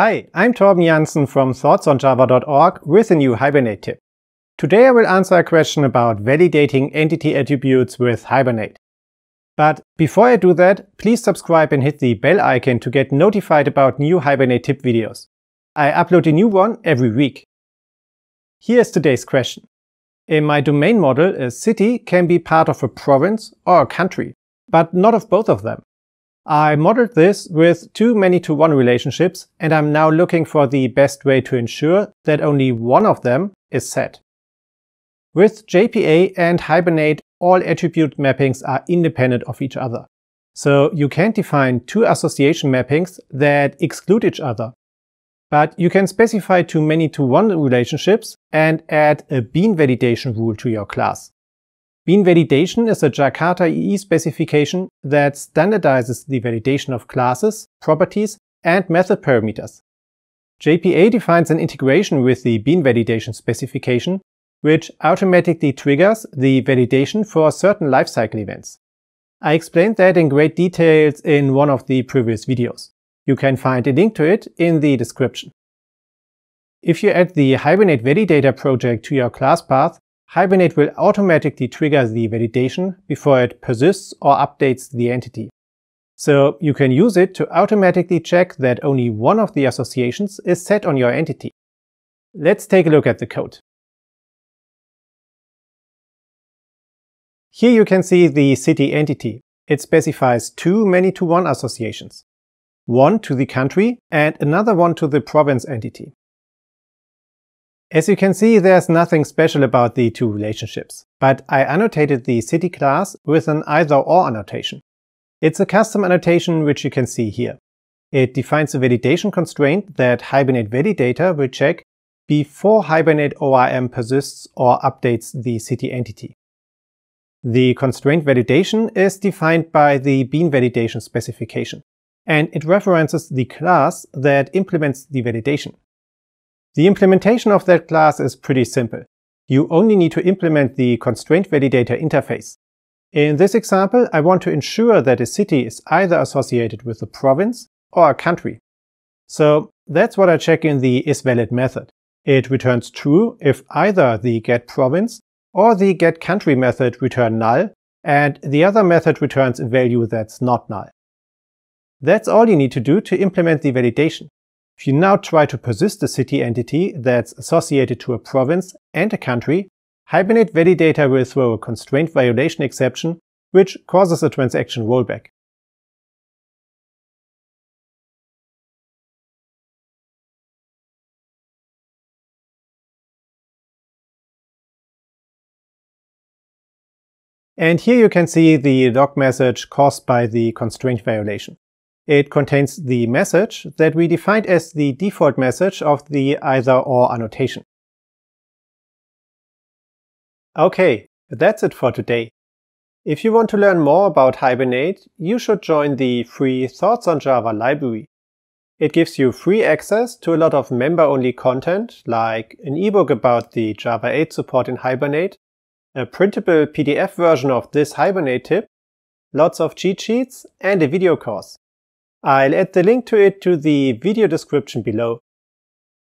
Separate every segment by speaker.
Speaker 1: Hi, I'm Torben Janssen from thoughtsonjava.org with a new Hibernate tip. Today I will answer a question about validating entity attributes with Hibernate. But before I do that, please subscribe and hit the bell icon to get notified about new Hibernate tip videos. I upload a new one every week. Here's today's question. In my domain model, a city can be part of a province or a country, but not of both of them. I modeled this with two many-to-one relationships and I'm now looking for the best way to ensure that only one of them is set. With JPA and Hibernate, all attribute mappings are independent of each other. So you can't define two association mappings that exclude each other. But you can specify 2 many to one relationships and add a bean validation rule to your class. Bean validation is a Jakarta EE specification that standardizes the validation of classes, properties, and method parameters. JPA defines an integration with the Bean validation specification, which automatically triggers the validation for certain lifecycle events. I explained that in great details in one of the previous videos. You can find a link to it in the description. If you add the Hibernate Validator project to your class path, Hibernate will automatically trigger the validation before it persists or updates the entity. So you can use it to automatically check that only one of the associations is set on your entity. Let's take a look at the code.
Speaker 2: Here you can see the city
Speaker 1: entity. It specifies two many-to-one associations. One to the country and another one to the province entity. As you can see, there's nothing special about the two relationships, but I annotated the city class with an either-or annotation. It's a custom annotation which you can see here. It defines a validation constraint that Hibernate validator will check before Hibernate ORM persists or updates the city entity. The constraint validation is defined by the bean validation specification, and it references the class that implements the validation. The implementation of that class is pretty simple. You only need to implement the constraint validator interface. In this example, I want to ensure that a city is either associated with a province or a country. So that's what I check in the isValid method. It returns true if either the getProvince or the getCountry method return null, and the other method returns a value that's not null. That's all you need to do to implement the validation. If you now try to persist a city entity that's associated to a province and a country, Hibernate validator will throw a constraint violation exception, which
Speaker 2: causes a transaction rollback. And here you can see the
Speaker 1: log message caused by the constraint violation. It contains the message that we defined as the default message of the either or annotation.
Speaker 2: Okay, that's it for today. If you want to learn more
Speaker 1: about Hibernate, you should join the free Thoughts on Java library. It gives you free access to a lot of member-only content, like an ebook about the Java 8 support in Hibernate, a printable PDF version of this Hibernate tip, lots of cheat sheets, and a video course. I'll add the link to it to the video description below.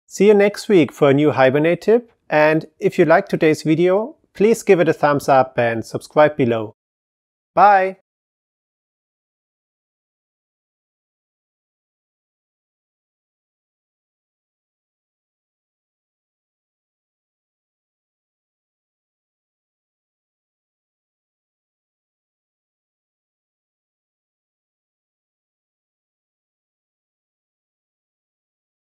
Speaker 1: See you next week for a new Hibernate tip, and if you liked today's video, please give it a thumbs up and subscribe below. Bye!